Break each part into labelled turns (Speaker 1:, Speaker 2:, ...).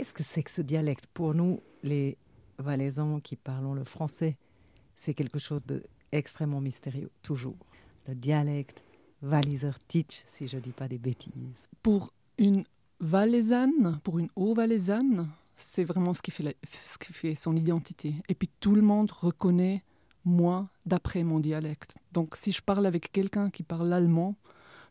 Speaker 1: Qu'est-ce que c'est que ce dialecte Pour nous, les Valaisans qui parlons le français, c'est quelque chose d'extrêmement mystérieux, toujours. Le dialecte valiseur teach, si je ne dis pas des bêtises.
Speaker 2: Pour une valaisanne, pour une haut valaisanne, c'est vraiment ce qui, fait ce qui fait son identité. Et puis tout le monde reconnaît moi d'après mon dialecte. Donc si je parle avec quelqu'un qui parle l'allemand...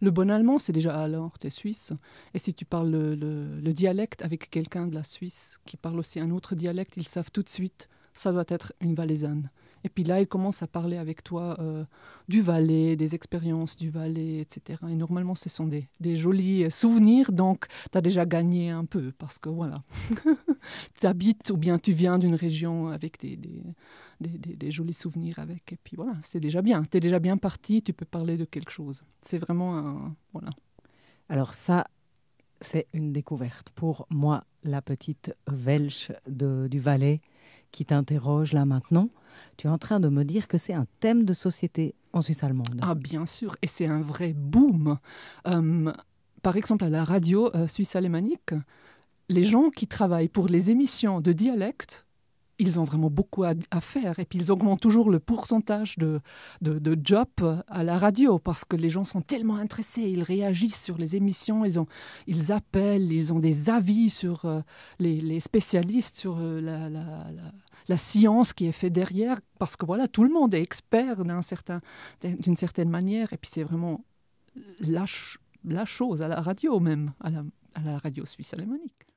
Speaker 2: Le bon allemand, c'est déjà alors, tu es suisse. Et si tu parles le, dialecte avec quelqu'un de la Suisse qui parle aussi un autre dialecte, ils savent tout de suite, ça doit être une valaisanne. Et puis là, ils commencent à parler avec toi euh, du Valais, des expériences du Valais, etc. Et normalement, ce sont des, des jolis euh, souvenirs, donc tu as déjà gagné un peu, parce que voilà. tu habites ou bien tu viens d'une région avec des, des, des, jolis souvenirs avec. Et puis voilà, c'est déjà bien. Tu es déjà bien parti, tu peux parler de quelque chose.
Speaker 1: C'est vraiment un. Voilà. Alors, ça, c'est une découverte. Pour moi, la petite Welsh de, du Valais qui t'interroge là maintenant, tu es en train de me dire que c'est un thème de société en Suisse allemande. Ah,
Speaker 2: bien sûr, et c'est un vrai boom. Euh, par exemple, à la radio euh, suisse alémanique, les gens qui travaillent pour les émissions de dialecte, ils ont vraiment beaucoup à, faire. Et puis ils augmentent toujours le pourcentage de, jobs à la radio parce que les gens sont tellement intéressés. Ils réagissent sur les émissions, ils, appellent, ils ont des avis sur euh, les, spécialistes, sur euh, la, science qui est faite derrière, parce que voilà, tout le monde est expert d'une certaine manière, et puis c'est vraiment la, chose, à la radio même, à la, radio suisse alémanique.